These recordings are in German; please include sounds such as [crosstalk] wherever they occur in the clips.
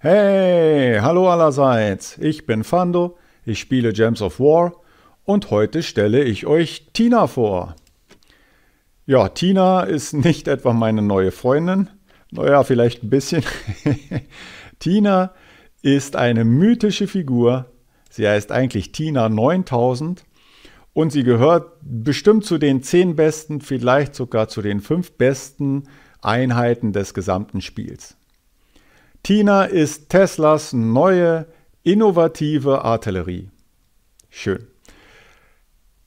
Hey, hallo allerseits, ich bin Fando, ich spiele Gems of War und heute stelle ich euch Tina vor. Ja, Tina ist [laughs] nicht etwa meine neue Freundin, naja, vielleicht ein bisschen. [laughs] Tina ist eine mythische Figur, sie heißt eigentlich Tina 9000 und sie gehört bestimmt zu den 10 besten, vielleicht sogar zu den 5 besten Einheiten des gesamten Spiels. Tina ist Teslas neue innovative Artillerie. Schön.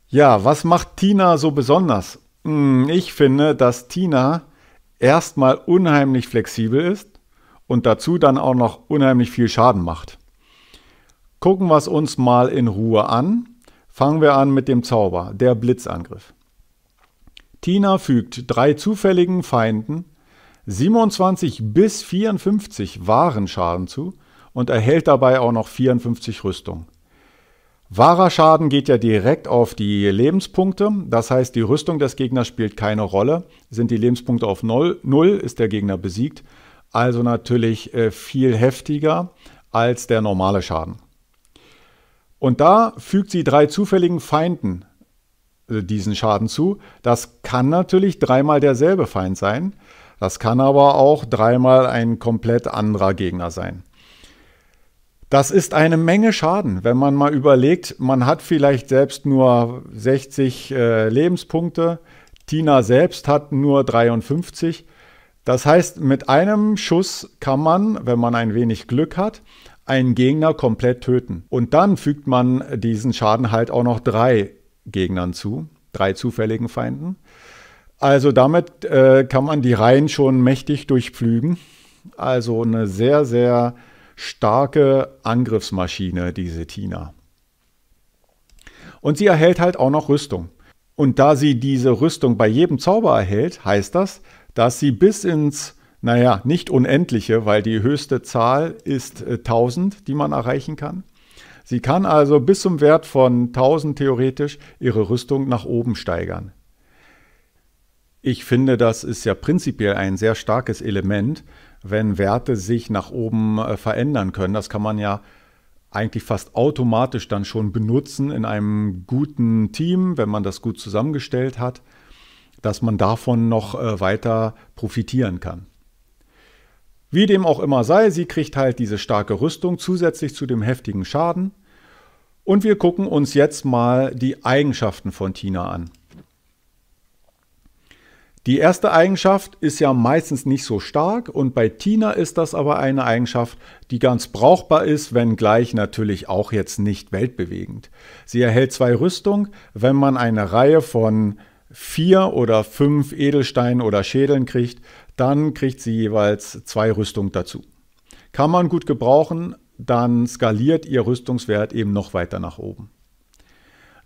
Ja, was macht Tina so besonders? Hm, ich finde, dass Tina erstmal unheimlich flexibel ist und dazu dann auch noch unheimlich viel Schaden macht. Gucken wir es uns mal in Ruhe an. Fangen wir an mit dem Zauber, der Blitzangriff. Tina fügt drei zufälligen Feinden 27 bis 54 wahren Schaden zu und erhält dabei auch noch 54 Rüstung. Wahrer Schaden geht ja direkt auf die Lebenspunkte, das heißt die Rüstung des Gegners spielt keine Rolle. Sind die Lebenspunkte auf 0, 0 ist der Gegner besiegt, also natürlich äh, viel heftiger als der normale Schaden. Und da fügt sie drei zufälligen Feinden äh, diesen Schaden zu. Das kann natürlich dreimal derselbe Feind sein. Das kann aber auch dreimal ein komplett anderer Gegner sein. Das ist eine Menge Schaden, wenn man mal überlegt, man hat vielleicht selbst nur 60 äh, Lebenspunkte, Tina selbst hat nur 53. Das heißt, mit einem Schuss kann man, wenn man ein wenig Glück hat, einen Gegner komplett töten. Und dann fügt man diesen Schaden halt auch noch drei Gegnern zu, drei zufälligen Feinden. Also damit äh, kann man die Reihen schon mächtig durchpflügen. Also eine sehr, sehr starke Angriffsmaschine, diese Tina. Und sie erhält halt auch noch Rüstung. Und da sie diese Rüstung bei jedem Zauber erhält, heißt das, dass sie bis ins, naja, nicht unendliche, weil die höchste Zahl ist äh, 1000, die man erreichen kann. Sie kann also bis zum Wert von 1000 theoretisch ihre Rüstung nach oben steigern. Ich finde, das ist ja prinzipiell ein sehr starkes Element, wenn Werte sich nach oben äh, verändern können. Das kann man ja eigentlich fast automatisch dann schon benutzen in einem guten Team, wenn man das gut zusammengestellt hat, dass man davon noch äh, weiter profitieren kann. Wie dem auch immer sei, sie kriegt halt diese starke Rüstung zusätzlich zu dem heftigen Schaden. Und wir gucken uns jetzt mal die Eigenschaften von Tina an. Die erste Eigenschaft ist ja meistens nicht so stark und bei Tina ist das aber eine Eigenschaft, die ganz brauchbar ist, wenngleich natürlich auch jetzt nicht weltbewegend. Sie erhält zwei Rüstung, wenn man eine Reihe von vier oder fünf Edelsteinen oder Schädeln kriegt, dann kriegt sie jeweils zwei Rüstung dazu. Kann man gut gebrauchen, dann skaliert ihr Rüstungswert eben noch weiter nach oben.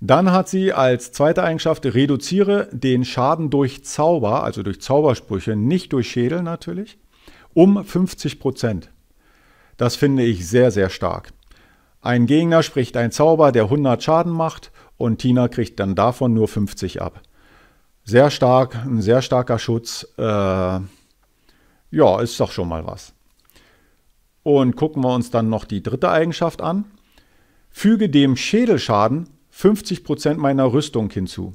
Dann hat sie als zweite Eigenschaft, reduziere den Schaden durch Zauber, also durch Zaubersprüche, nicht durch Schädel natürlich, um 50 Das finde ich sehr, sehr stark. Ein Gegner spricht einen Zauber, der 100 Schaden macht und Tina kriegt dann davon nur 50 ab. Sehr stark, ein sehr starker Schutz. Äh, ja, ist doch schon mal was. Und gucken wir uns dann noch die dritte Eigenschaft an. Füge dem Schädelschaden 50% meiner Rüstung hinzu.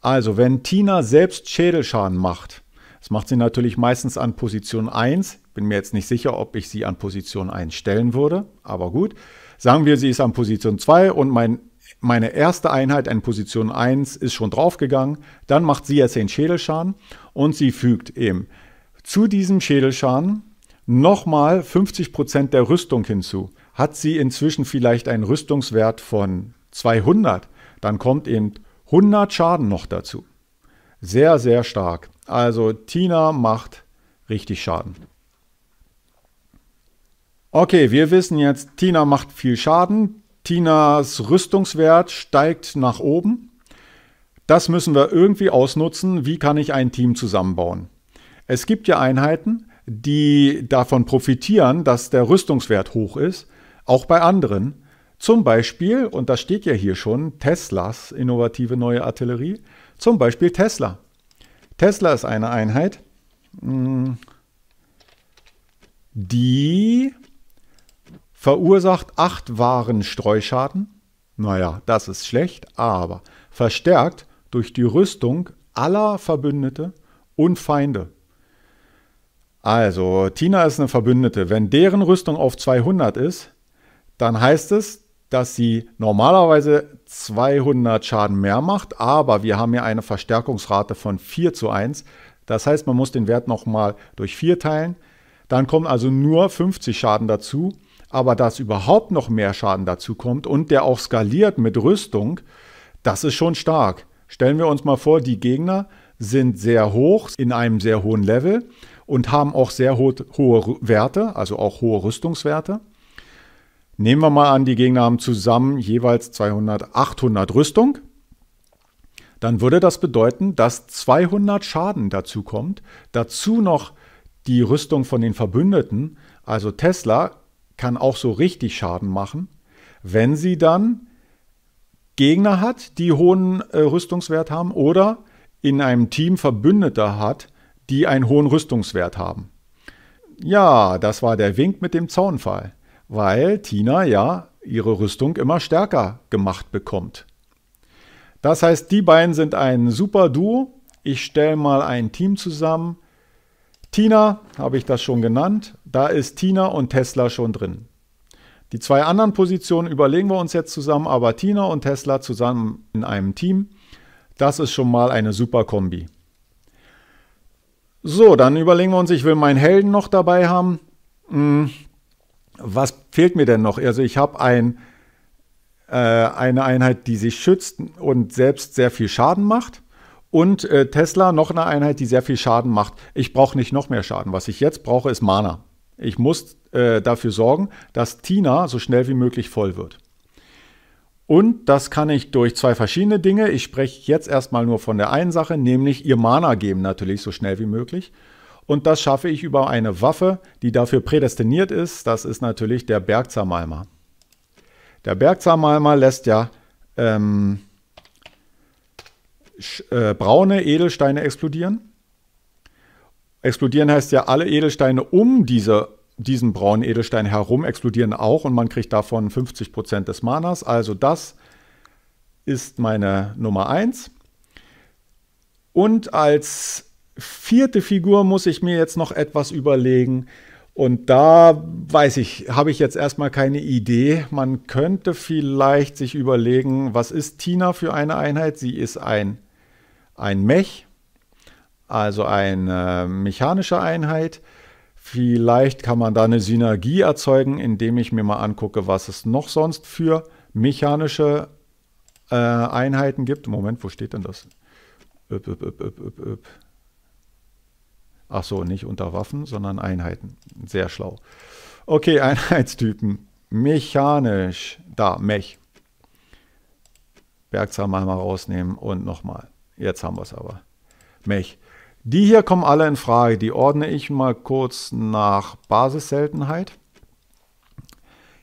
Also, wenn Tina selbst Schädelschaden macht, das macht sie natürlich meistens an Position 1. Bin mir jetzt nicht sicher, ob ich sie an Position 1 stellen würde, aber gut. Sagen wir, sie ist an Position 2 und mein, meine erste Einheit an Position 1 ist schon draufgegangen. Dann macht sie jetzt den Schädelschaden und sie fügt eben zu diesem Schädelschaden nochmal 50% der Rüstung hinzu. Hat sie inzwischen vielleicht einen Rüstungswert von 200, dann kommt eben 100 Schaden noch dazu. Sehr, sehr stark. Also Tina macht richtig Schaden. Okay, wir wissen jetzt, Tina macht viel Schaden. Tinas Rüstungswert steigt nach oben. Das müssen wir irgendwie ausnutzen. Wie kann ich ein Team zusammenbauen? Es gibt ja Einheiten, die davon profitieren, dass der Rüstungswert hoch ist, auch bei anderen. Zum Beispiel, und das steht ja hier schon, Teslas innovative neue Artillerie, zum Beispiel Tesla. Tesla ist eine Einheit, mm, die verursacht acht wahren Streuschaden. Naja, das ist schlecht, aber verstärkt durch die Rüstung aller Verbündete und Feinde. Also, Tina ist eine Verbündete. Wenn deren Rüstung auf 200 ist, dann heißt es, dass sie normalerweise 200 Schaden mehr macht, aber wir haben ja eine Verstärkungsrate von 4 zu 1. Das heißt, man muss den Wert nochmal durch 4 teilen. Dann kommen also nur 50 Schaden dazu. Aber dass überhaupt noch mehr Schaden dazu kommt und der auch skaliert mit Rüstung, das ist schon stark. Stellen wir uns mal vor, die Gegner sind sehr hoch, in einem sehr hohen Level und haben auch sehr ho hohe Werte, also auch hohe Rüstungswerte. Nehmen wir mal an, die Gegner haben zusammen jeweils 200, 800 Rüstung. Dann würde das bedeuten, dass 200 Schaden dazu kommt. Dazu noch die Rüstung von den Verbündeten. Also Tesla kann auch so richtig Schaden machen, wenn sie dann Gegner hat, die hohen äh, Rüstungswert haben oder in einem Team Verbündete hat, die einen hohen Rüstungswert haben. Ja, das war der Wink mit dem Zaunfall weil Tina ja ihre Rüstung immer stärker gemacht bekommt. Das heißt, die beiden sind ein super Duo. Ich stelle mal ein Team zusammen. Tina, habe ich das schon genannt, da ist Tina und Tesla schon drin. Die zwei anderen Positionen überlegen wir uns jetzt zusammen, aber Tina und Tesla zusammen in einem Team, das ist schon mal eine super Kombi. So, dann überlegen wir uns, ich will meinen Helden noch dabei haben. Hm, was fehlt mir denn noch? Also ich habe ein, äh, eine Einheit, die sich schützt und selbst sehr viel Schaden macht. Und äh, Tesla noch eine Einheit, die sehr viel Schaden macht. Ich brauche nicht noch mehr Schaden. Was ich jetzt brauche, ist Mana. Ich muss äh, dafür sorgen, dass Tina so schnell wie möglich voll wird. Und das kann ich durch zwei verschiedene Dinge. Ich spreche jetzt erstmal nur von der einen Sache, nämlich ihr Mana geben natürlich so schnell wie möglich. Und das schaffe ich über eine Waffe, die dafür prädestiniert ist. Das ist natürlich der Bergzahmalmer. Der Bergzahmalmer lässt ja ähm, äh, braune Edelsteine explodieren. Explodieren heißt ja, alle Edelsteine um diese, diesen braunen Edelstein herum explodieren auch und man kriegt davon 50% des Manas. Also das ist meine Nummer 1. Und als vierte Figur muss ich mir jetzt noch etwas überlegen. Und da weiß ich, habe ich jetzt erstmal keine Idee. Man könnte vielleicht sich überlegen, was ist Tina für eine Einheit? Sie ist ein, ein Mech, also eine mechanische Einheit. Vielleicht kann man da eine Synergie erzeugen, indem ich mir mal angucke, was es noch sonst für mechanische äh, Einheiten gibt. Moment, wo steht denn das? Üpp, üpp, üpp, üpp, üpp. Ach so, nicht unter Waffen, sondern Einheiten. Sehr schlau. Okay, [laughs] Einheitstypen. Mechanisch. Da, Mech. Bergsamer mal rausnehmen und nochmal. Jetzt haben wir es aber. Mech. Die hier kommen alle in Frage. Die ordne ich mal kurz nach Basisseltenheit.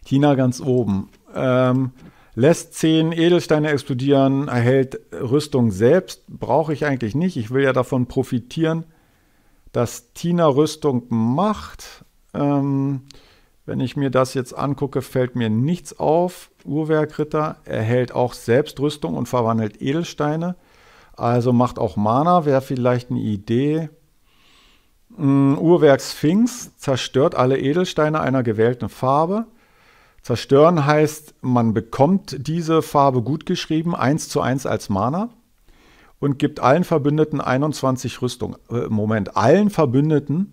China ganz oben. Ähm, lässt 10 Edelsteine explodieren, erhält Rüstung selbst. Brauche ich eigentlich nicht. Ich will ja davon profitieren, dass Tina Rüstung macht. Ähm, wenn ich mir das jetzt angucke, fällt mir nichts auf. Uhrwerkritter erhält auch selbst Rüstung und verwandelt Edelsteine. Also macht auch Mana, wäre vielleicht eine Idee. Mm, Uhrwerk Sphinx zerstört alle Edelsteine einer gewählten Farbe. Zerstören heißt, man bekommt diese Farbe gut geschrieben, 1 zu 1 als Mana und gibt allen Verbündeten 21 Rüstung. Äh, Moment, allen Verbündeten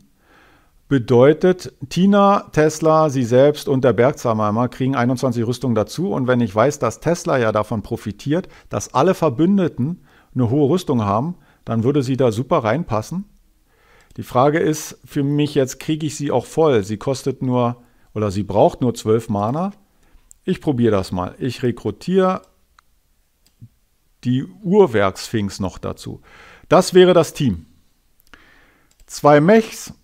bedeutet Tina, Tesla, sie selbst und der Bergzahmeimer kriegen 21 Rüstungen dazu. Und wenn ich weiß, dass Tesla ja davon profitiert, dass alle Verbündeten eine hohe Rüstung haben, dann würde sie da super reinpassen. Die Frage ist für mich jetzt, kriege ich sie auch voll? Sie kostet nur oder sie braucht nur 12 Mana. Ich probiere das mal. Ich rekrutiere die Uhrwerksphinx noch dazu. Das wäre das Team. Zwei Mechs,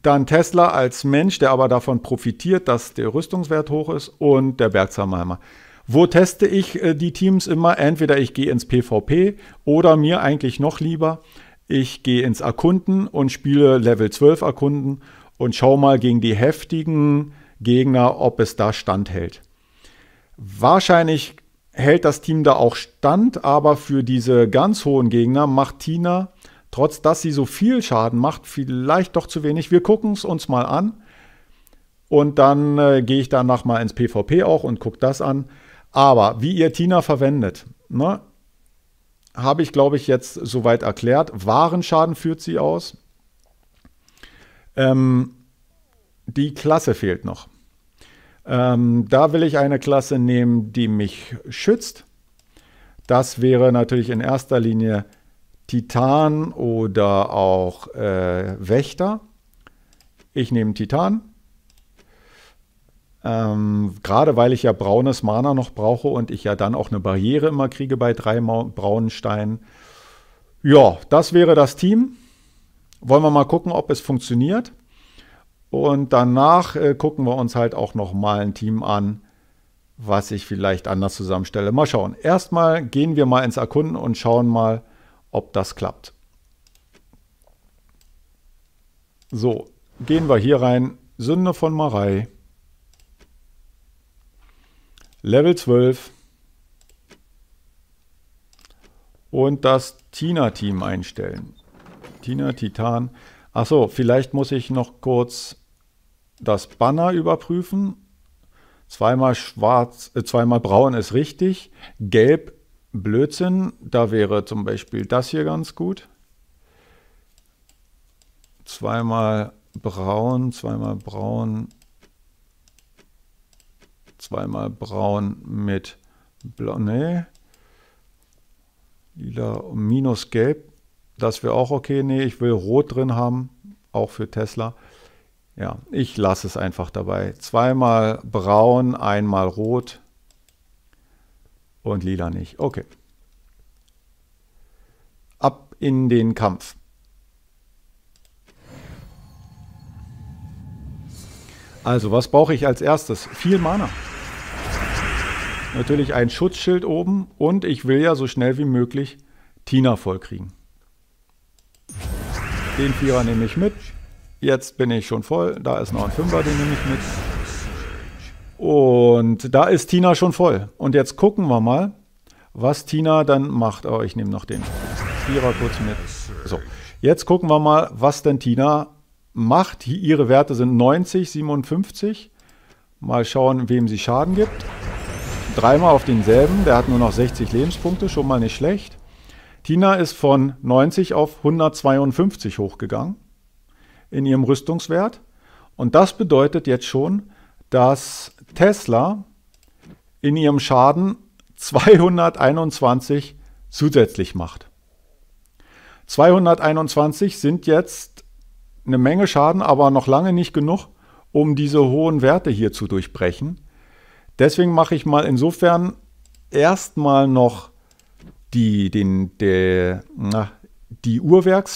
dann Tesla als Mensch, der aber davon profitiert, dass der Rüstungswert hoch ist und der Bergzahnheimer. Wo teste ich äh, die Teams immer? Entweder ich gehe ins PvP oder mir eigentlich noch lieber, ich gehe ins Erkunden und spiele Level 12 Erkunden und schaue mal gegen die heftigen Gegner, ob es da standhält. Wahrscheinlich hält das Team da auch stand, aber für diese ganz hohen Gegner macht Tina, trotz dass sie so viel Schaden macht, vielleicht doch zu wenig. Wir gucken es uns mal an. Und dann äh, gehe ich danach mal ins PvP auch und gucke das an. Aber wie ihr Tina verwendet, ne, habe ich, glaube ich, jetzt soweit erklärt. Warenschaden führt sie aus. Ähm, die Klasse fehlt noch. Ähm, da will ich eine Klasse nehmen, die mich schützt. Das wäre natürlich in erster Linie Titan oder auch äh, Wächter. Ich nehme Titan. Ähm, Gerade weil ich ja braunes Mana noch brauche und ich ja dann auch eine Barriere immer kriege bei drei Ma braunen Steinen. Ja, das wäre das Team. Wollen wir mal gucken, ob es funktioniert. Und danach äh, gucken wir uns halt auch nochmal ein Team an, was ich vielleicht anders zusammenstelle. Mal schauen. Erstmal gehen wir mal ins Erkunden und schauen mal, ob das klappt. So, gehen wir hier rein. Sünde von Marei. Level 12. Und das Tina-Team einstellen. Tina, Titan. Achso, vielleicht muss ich noch kurz das Banner überprüfen. Zweimal schwarz, äh, zweimal braun ist richtig. Gelb Blödsinn. Da wäre zum Beispiel das hier ganz gut. Zweimal braun, zweimal braun, zweimal braun mit blau. Nee. Lila minus gelb. Das wäre auch okay. Nee, ich will rot drin haben. Auch für Tesla. Ja, ich lasse es einfach dabei. Zweimal braun, einmal rot und lila nicht. Okay. Ab in den Kampf. Also, was brauche ich als erstes? Viel Mana. Natürlich ein Schutzschild oben und ich will ja so schnell wie möglich Tina vollkriegen. Den Vierer nehme ich mit. Jetzt bin ich schon voll. Da ist noch ein Fünfer, den nehme ich mit. Und da ist Tina schon voll. Und jetzt gucken wir mal, was Tina dann macht. Oh, ich nehme noch den Vierer kurz mit. So, jetzt gucken wir mal, was denn Tina macht. Ihre Werte sind 90, 57. Mal schauen, wem sie Schaden gibt. Dreimal auf denselben. Der hat nur noch 60 Lebenspunkte. Schon mal nicht schlecht. Tina ist von 90 auf 152 hochgegangen in ihrem Rüstungswert. Und das bedeutet jetzt schon, dass Tesla in ihrem Schaden 221 zusätzlich macht. 221 sind jetzt eine Menge Schaden, aber noch lange nicht genug, um diese hohen Werte hier zu durchbrechen. Deswegen mache ich mal insofern erstmal noch die, den, der, na, die Uhrwerk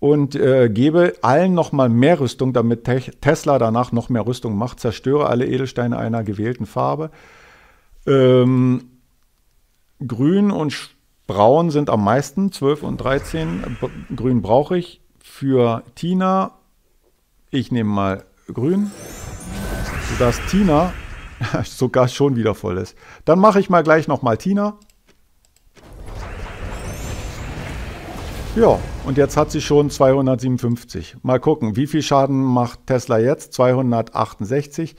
und äh, gebe allen nochmal mehr Rüstung, damit Te Tesla danach noch mehr Rüstung macht, zerstöre alle Edelsteine einer gewählten Farbe. Ähm, grün und braun sind am meisten, 12 und 13. B grün brauche ich für Tina. Ich nehme mal grün, sodass Tina [laughs] sogar schon wieder voll ist. Dann mache ich mal gleich nochmal Tina. Ja, und jetzt hat sie schon 257. Mal gucken, wie viel Schaden macht Tesla jetzt? 268.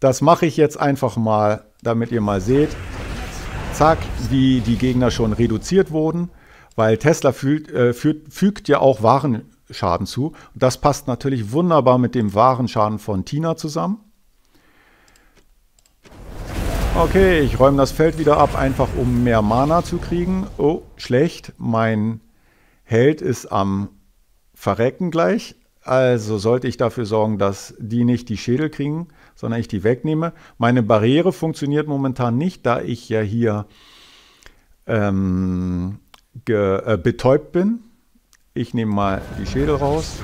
Das mache ich jetzt einfach mal, damit ihr mal seht, zack, wie die Gegner schon reduziert wurden, weil Tesla fügt, äh, fügt, fügt ja auch Warenschaden zu. Und das passt natürlich wunderbar mit dem Warenschaden von Tina zusammen. Okay, ich räume das Feld wieder ab, einfach um mehr Mana zu kriegen. Oh, schlecht. Mein Held ist am Verrecken gleich. Also sollte ich dafür sorgen, dass die nicht die Schädel kriegen, sondern ich die wegnehme. Meine Barriere funktioniert momentan nicht, da ich ja hier ähm, äh, betäubt bin. Ich nehme mal die Schädel raus.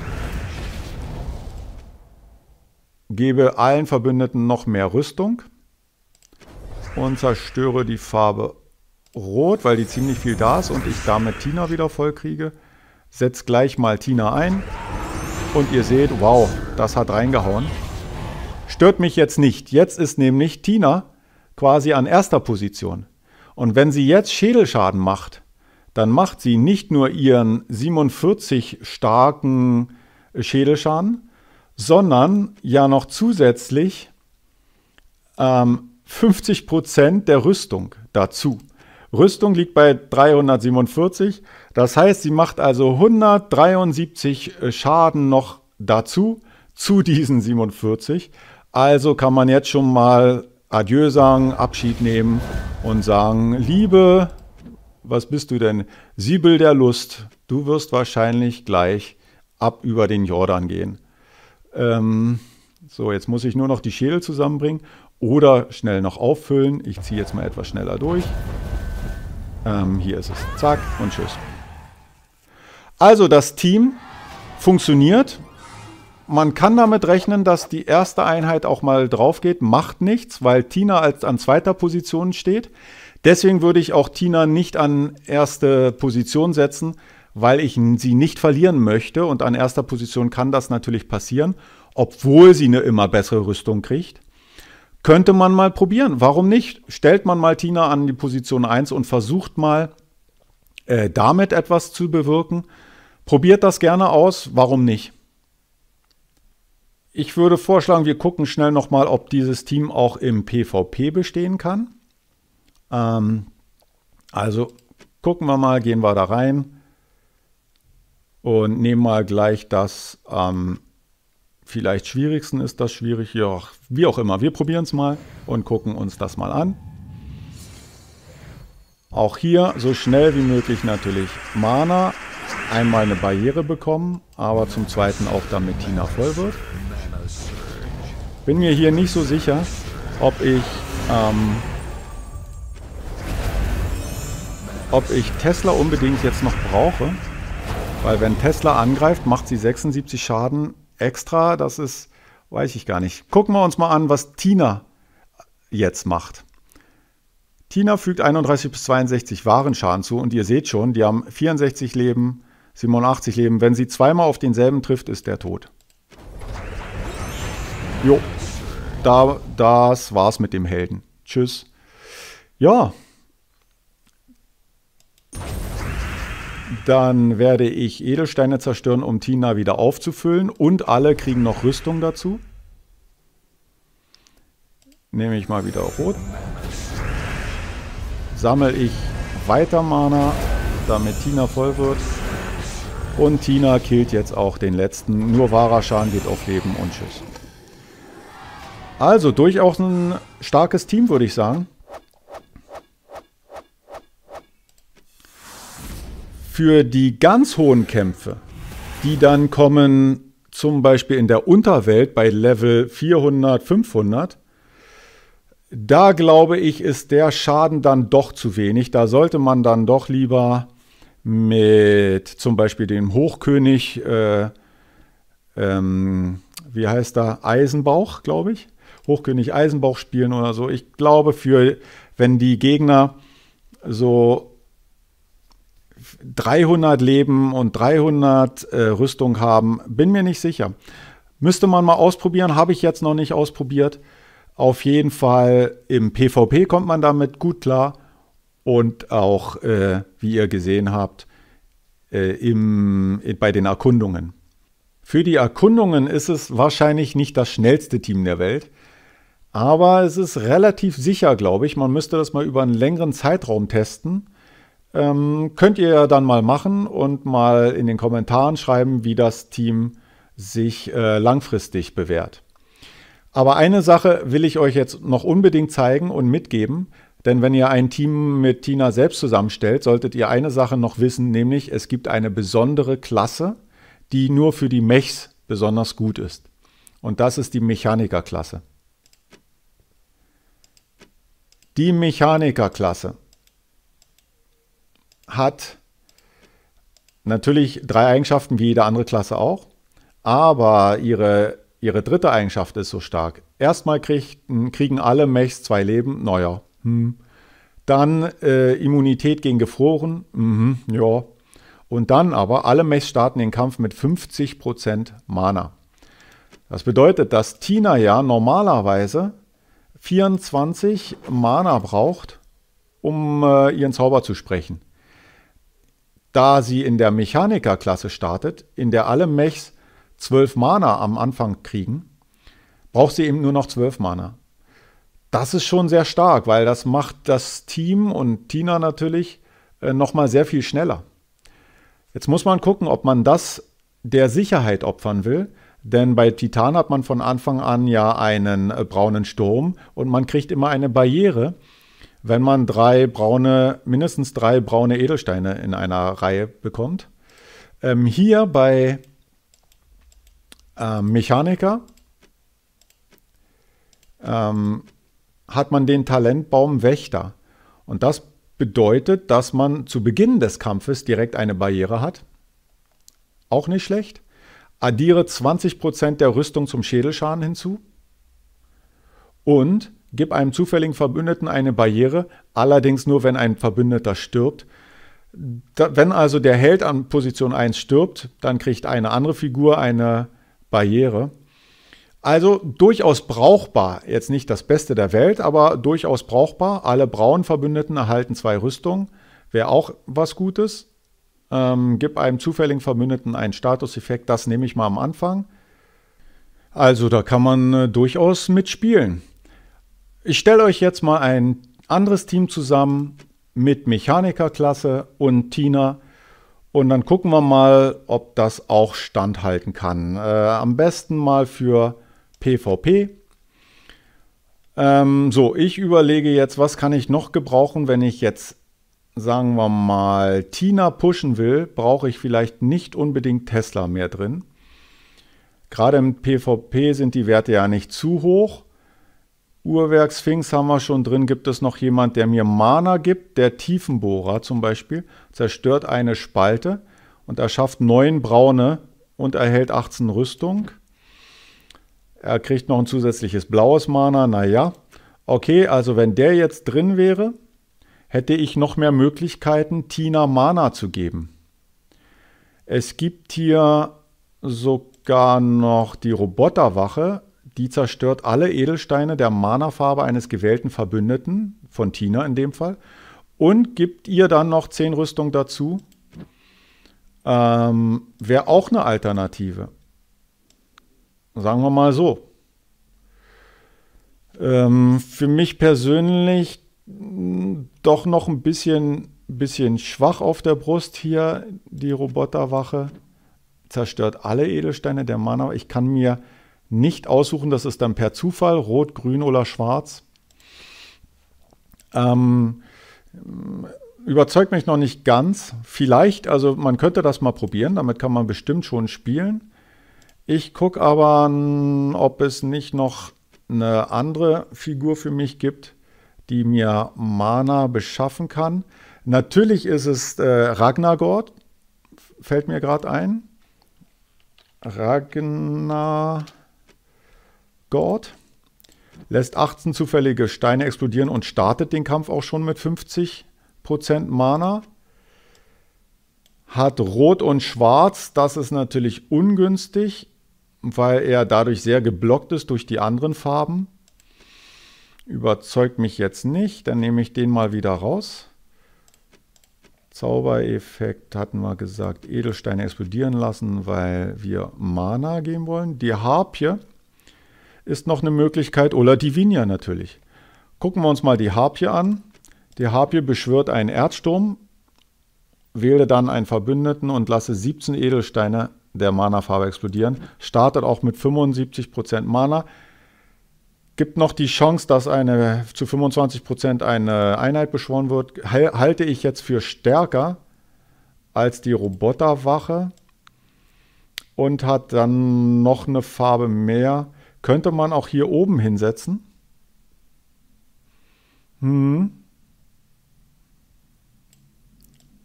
Gebe allen Verbündeten noch mehr Rüstung. Und zerstöre die Farbe Rot, weil die ziemlich viel da ist und ich damit Tina wieder voll kriege. Setz gleich mal Tina ein. Und ihr seht, wow, das hat reingehauen. Stört mich jetzt nicht. Jetzt ist nämlich Tina quasi an erster Position. Und wenn sie jetzt Schädelschaden macht, dann macht sie nicht nur ihren 47 starken Schädelschaden, sondern ja noch zusätzlich ähm, 50% der Rüstung dazu. Rüstung liegt bei 347. Das heißt, sie macht also 173 äh, Schaden noch dazu, zu diesen 47. Also kann man jetzt schon mal Adieu sagen, Abschied nehmen und sagen, Liebe, was bist du denn? Siebel der Lust, du wirst wahrscheinlich gleich ab über den Jordan gehen. Ähm, so, jetzt muss ich nur noch die Schädel zusammenbringen oder schnell noch auffüllen. Ich ziehe jetzt mal etwas schneller durch. Ähm, hier ist es. Zack und tschüss. Also das Team funktioniert. Man kann damit rechnen, dass die erste Einheit auch mal drauf geht. Macht nichts, weil Tina als an zweiter Position steht. Deswegen würde ich auch Tina nicht an erste Position setzen, weil ich sie nicht verlieren möchte. Und an erster Position kann das natürlich passieren, obwohl sie eine immer bessere Rüstung kriegt könnte man mal probieren. Warum nicht? Stellt man mal Tina an die Position 1 und versucht mal äh, damit etwas zu bewirken. Probiert das gerne aus. Warum nicht? Ich würde vorschlagen, wir gucken schnell nochmal, ob dieses Team auch im PvP bestehen kann. Ähm, also gucken wir mal, gehen wir da rein und nehmen mal gleich das ähm, vielleicht schwierigsten ist das schwierig hier wie auch immer. Wir probieren es mal und gucken uns das mal an. Auch hier so schnell wie möglich natürlich Mana. Einmal eine Barriere bekommen, aber zum zweiten auch damit Tina voll wird. Bin mir hier nicht so sicher, ob ich ähm, ob ich Tesla unbedingt jetzt noch brauche. Weil wenn Tesla angreift, macht sie 76 Schaden extra, das ist, weiß ich gar nicht. Gucken wir uns mal an, was Tina jetzt macht. Tina fügt 31 bis 62 Warenschaden zu und ihr seht schon, die haben 64 Leben, 87 Leben. Wenn sie zweimal auf denselben trifft, ist der tot. Jo, da, das war's mit dem Helden. Tschüss. Ja, Dann werde ich Edelsteine zerstören, um Tina wieder aufzufüllen. Und alle kriegen noch Rüstung dazu. Nehme ich mal wieder rot. Sammle ich weiter Mana, damit Tina voll wird. Und Tina killt jetzt auch den letzten. Nur wahrer Schaden geht auf Leben und Tschüss. Also durchaus ein starkes Team, würde ich sagen. für die ganz hohen Kämpfe, die dann kommen, zum Beispiel in der Unterwelt bei Level 400, 500, da glaube ich, ist der Schaden dann doch zu wenig. Da sollte man dann doch lieber mit zum Beispiel dem Hochkönig, äh, ähm, wie heißt da, Eisenbauch, glaube ich. Hochkönig Eisenbauch spielen oder so. Ich glaube, für wenn die Gegner so 300 Leben und 300 äh, Rüstung haben, bin mir nicht sicher. Müsste man mal ausprobieren, habe ich jetzt noch nicht ausprobiert. Auf jeden Fall im PvP kommt man damit gut klar und auch, äh, wie ihr gesehen habt, äh, im, äh, bei den Erkundungen. Für die Erkundungen ist es wahrscheinlich nicht das schnellste Team der Welt, aber es ist relativ sicher, glaube ich. Man müsste das mal über einen längeren Zeitraum testen ähm, könnt ihr ja dann mal machen und mal in den Kommentaren schreiben, wie das Team sich äh, langfristig bewährt. Aber eine Sache will ich euch jetzt noch unbedingt zeigen und mitgeben, denn wenn ihr ein Team mit Tina selbst zusammenstellt, solltet ihr eine Sache noch wissen, nämlich es gibt eine besondere Klasse, die nur für die Mechs besonders gut ist. Und das ist die Mechanikerklasse. Die Mechanikerklasse hat natürlich drei Eigenschaften wie jede andere Klasse auch, aber ihre, ihre dritte Eigenschaft ist so stark. Erstmal krieg, kriegen alle Mechs zwei Leben, neuer. Hm. Dann äh, Immunität gegen Gefroren, mhm, ja. Und dann aber, alle Mechs starten den Kampf mit 50% Mana. Das bedeutet, dass Tina ja normalerweise 24 Mana braucht, um äh, ihren Zauber zu sprechen da sie in der Mechaniker-Klasse startet, in der alle Mechs 12 Mana am Anfang kriegen, braucht sie eben nur noch 12 Mana. Das ist schon sehr stark, weil das macht das Team und Tina natürlich äh, nochmal sehr viel schneller. Jetzt muss man gucken, ob man das der Sicherheit opfern will. Denn bei Titan hat man von Anfang an ja einen äh, braunen Sturm und man kriegt immer eine Barriere wenn man drei braune, mindestens drei braune Edelsteine in einer Reihe bekommt. Ähm, hier bei äh, Mechaniker ähm, hat man den Talentbaum Wächter. Und das bedeutet, dass man zu Beginn des Kampfes direkt eine Barriere hat. Auch nicht schlecht. Addiere 20% der Rüstung zum Schädelschaden hinzu. Und Gib einem zufälligen Verbündeten eine Barriere, allerdings nur, wenn ein Verbündeter stirbt. Da, wenn also der Held an Position 1 stirbt, dann kriegt eine andere Figur eine Barriere. Also durchaus brauchbar, jetzt nicht das Beste der Welt, aber durchaus brauchbar. Alle braunen Verbündeten erhalten zwei Rüstungen, wäre auch was Gutes. Ähm, gib einem zufälligen Verbündeten einen Statuseffekt, das nehme ich mal am Anfang. Also da kann man äh, durchaus mitspielen. Ich stelle euch jetzt mal ein anderes Team zusammen mit Mechanikerklasse und Tina. Und dann gucken wir mal, ob das auch standhalten kann. Äh, am besten mal für PvP. Ähm, so, ich überlege jetzt, was kann ich noch gebrauchen, wenn ich jetzt, sagen wir mal, Tina pushen will, brauche ich vielleicht nicht unbedingt Tesla mehr drin. Gerade im PvP sind die Werte ja nicht zu hoch. Uhrwerk Sphinx haben wir schon drin. Gibt es noch jemand, der mir Mana gibt? Der Tiefenbohrer zum Beispiel zerstört eine Spalte und erschafft neun braune und erhält 18 Rüstung. Er kriegt noch ein zusätzliches blaues Mana. Naja, okay, also wenn der jetzt drin wäre, hätte ich noch mehr Möglichkeiten, Tina Mana zu geben. Es gibt hier sogar noch die Roboterwache die zerstört alle Edelsteine der Mana-Farbe eines gewählten Verbündeten, von Tina in dem Fall, und gibt ihr dann noch 10 Rüstung dazu. Ähm, Wäre auch eine Alternative. Sagen wir mal so. Ähm, für mich persönlich hm, doch noch ein bisschen, bisschen schwach auf der Brust hier, die Roboterwache. Zerstört alle Edelsteine der Mana. Ich kann mir nicht aussuchen. Das ist dann per Zufall rot, grün oder schwarz. Ähm, überzeugt mich noch nicht ganz. Vielleicht, also man könnte das mal probieren. Damit kann man bestimmt schon spielen. Ich gucke aber, ob es nicht noch eine andere Figur für mich gibt, die mir Mana beschaffen kann. Natürlich ist es äh, Ragnargord, fällt mir gerade ein. Ragnar. Guard, lässt 18 zufällige Steine explodieren und startet den Kampf auch schon mit 50% Mana. Hat Rot und Schwarz, das ist natürlich ungünstig, weil er dadurch sehr geblockt ist durch die anderen Farben. Überzeugt mich jetzt nicht, dann nehme ich den mal wieder raus. Zaubereffekt hatten wir gesagt, Edelsteine explodieren lassen, weil wir Mana geben wollen. Die Harpie ist noch eine Möglichkeit oder die Vinia natürlich. Gucken wir uns mal die Harpie an. Die Harpie beschwört einen Erdsturm, wähle dann einen Verbündeten und lasse 17 Edelsteine der Mana-Farbe explodieren. Startet auch mit 75% Mana. Gibt noch die Chance, dass eine zu 25% eine Einheit beschworen wird. Halte ich jetzt für stärker als die Roboterwache und hat dann noch eine Farbe mehr. Könnte man auch hier oben hinsetzen? Hm.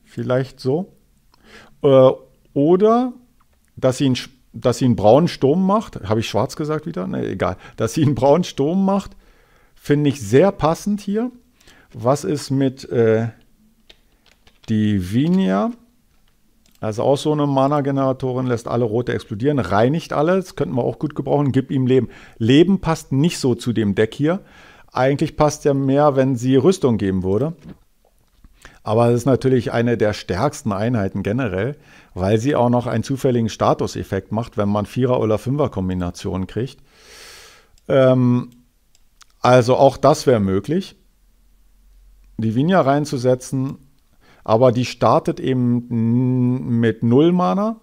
Vielleicht so. Äh, oder, dass sie, einen, dass sie einen braunen Sturm macht. Habe ich schwarz gesagt wieder? Ne, egal. Dass sie einen braunen Sturm macht, finde ich sehr passend hier. Was ist mit äh, Divinia? Das also ist auch so eine Mana-Generatorin, lässt alle Rote explodieren, reinigt alle, das könnten wir auch gut gebrauchen, gibt ihm Leben. Leben passt nicht so zu dem Deck hier. Eigentlich passt ja mehr, wenn sie Rüstung geben würde. Aber es ist natürlich eine der stärksten Einheiten generell, weil sie auch noch einen zufälligen Statuseffekt macht, wenn man Vierer- oder Fünfer-Kombinationen kriegt. Ähm, also auch das wäre möglich. Die Vinja reinzusetzen aber die startet eben mit 0 Mana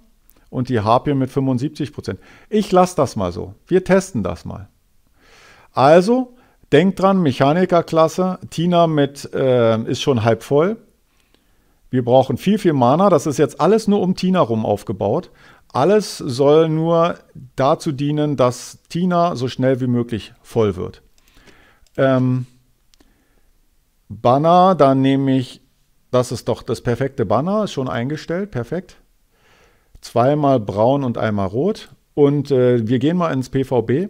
und die Harpie mit 75%. Ich lasse das mal so. Wir testen das mal. Also, denkt dran, Mechanikerklasse. Tina mit äh, ist schon halb voll. Wir brauchen viel, viel Mana. Das ist jetzt alles nur um Tina rum aufgebaut. Alles soll nur dazu dienen, dass Tina so schnell wie möglich voll wird. Ähm, Banner, dann nehme ich das ist doch das perfekte Banner, ist schon eingestellt, perfekt. Zweimal braun und einmal rot. Und äh, wir gehen mal ins PvB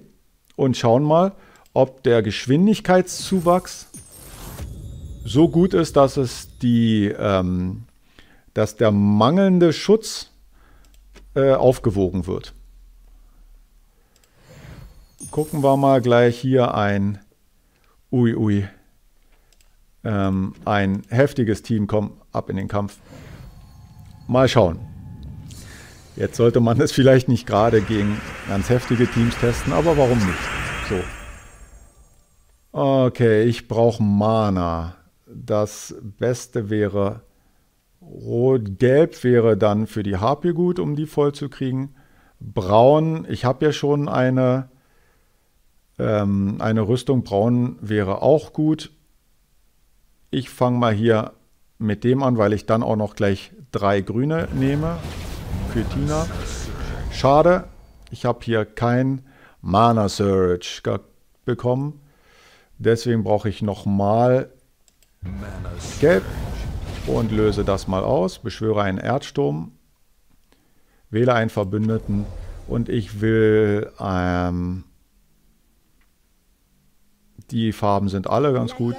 und schauen mal, ob der Geschwindigkeitszuwachs so gut ist, dass es die, ähm, dass der mangelnde Schutz äh, aufgewogen wird. Gucken wir mal gleich hier ein. Ui, ui ähm, ein heftiges Team kommen, ab in den Kampf. Mal schauen. Jetzt sollte man es vielleicht nicht gerade gegen ganz heftige Teams testen, aber warum nicht? So. Okay, ich brauche Mana. Das Beste wäre Rot-Gelb wäre dann für die Harpie gut, um die voll zu kriegen. Braun, ich habe ja schon eine, ähm, eine Rüstung. Braun wäre auch gut. Ich fange mal hier mit dem an, weil ich dann auch noch gleich drei Grüne nehme für Tina. Schade, ich habe hier kein Mana Surge bekommen. Deswegen brauche ich nochmal Gelb und löse das mal aus. Beschwöre einen Erdsturm. Wähle einen Verbündeten und ich will ähm, die Farben sind alle ganz gut.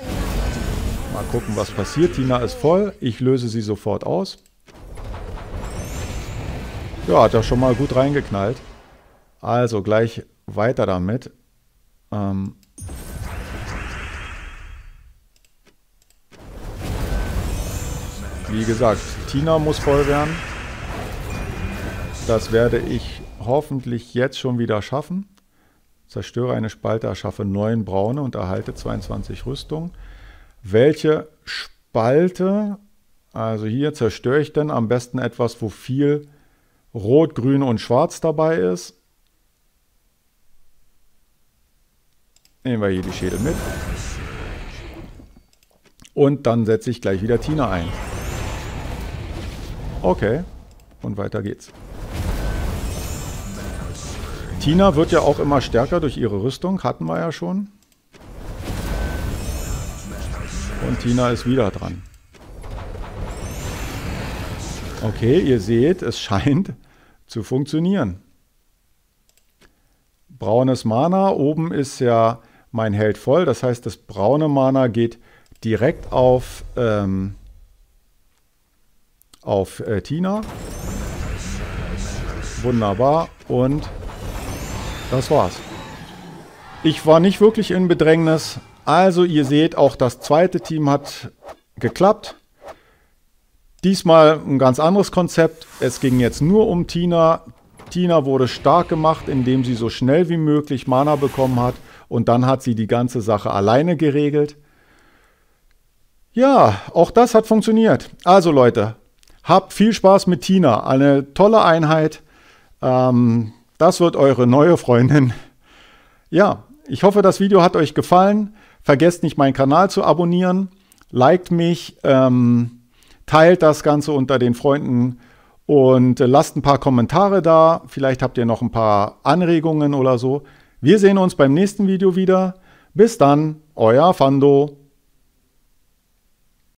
Mal gucken, was passiert. Tina ist voll. Ich löse sie sofort aus. Ja, hat er schon mal gut reingeknallt. Also gleich weiter damit. Ähm Wie gesagt, Tina muss voll werden. Das werde ich hoffentlich jetzt schon wieder schaffen. Zerstöre eine Spalte, erschaffe 9 braune und erhalte 22 Rüstung welche Spalte, also hier zerstöre ich dann am besten etwas, wo viel Rot, Grün und Schwarz dabei ist. Nehmen wir hier die Schädel mit. Und dann setze ich gleich wieder Tina ein. Okay, und weiter geht's. Tina wird ja auch immer stärker durch ihre Rüstung, hatten wir ja schon. Und Tina ist wieder dran. Okay, ihr seht, es scheint zu funktionieren. Braunes Mana, oben ist ja mein Held voll, das heißt, das braune Mana geht direkt auf, ähm, auf äh, Tina. Wunderbar und das war's. Ich war nicht wirklich in Bedrängnis, also ihr seht, auch das zweite Team hat geklappt. Diesmal ein ganz anderes Konzept. Es ging jetzt nur um Tina. Tina wurde stark gemacht, indem sie so schnell wie möglich Mana bekommen hat. Und dann hat sie die ganze Sache alleine geregelt. Ja, auch das hat funktioniert. Also Leute, habt viel Spaß mit Tina. Eine tolle Einheit. Ähm, das wird eure neue Freundin. Ja, ich hoffe, das Video hat euch gefallen. Vergesst nicht, meinen Kanal zu abonnieren. Liked mich, ähm, teilt das Ganze unter den Freunden und äh, lasst ein paar Kommentare da. Vielleicht habt ihr noch ein paar Anregungen oder so. Wir sehen uns beim nächsten Video wieder. Bis dann, euer Fando.